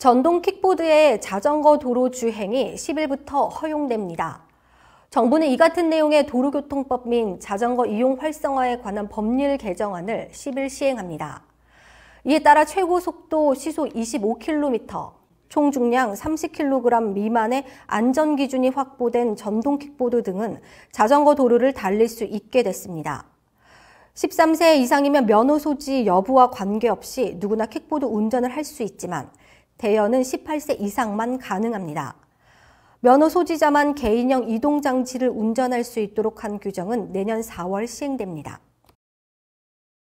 전동 킥보드의 자전거 도로 주행이 10일부터 허용됩니다. 정부는 이 같은 내용의 도로교통법 및 자전거 이용 활성화에 관한 법률 개정안을 10일 시행합니다. 이에 따라 최고 속도 시속 25km, 총 중량 30kg 미만의 안전 기준이 확보된 전동 킥보드 등은 자전거 도로를 달릴 수 있게 됐습니다. 13세 이상이면 면허 소지 여부와 관계없이 누구나 킥보드 운전을 할 수 있지만 대여는 18세 이상만 가능합니다. 면허 소지자만 개인형 이동장치를 운전할 수 있도록 한 규정은 내년 4월 시행됩니다.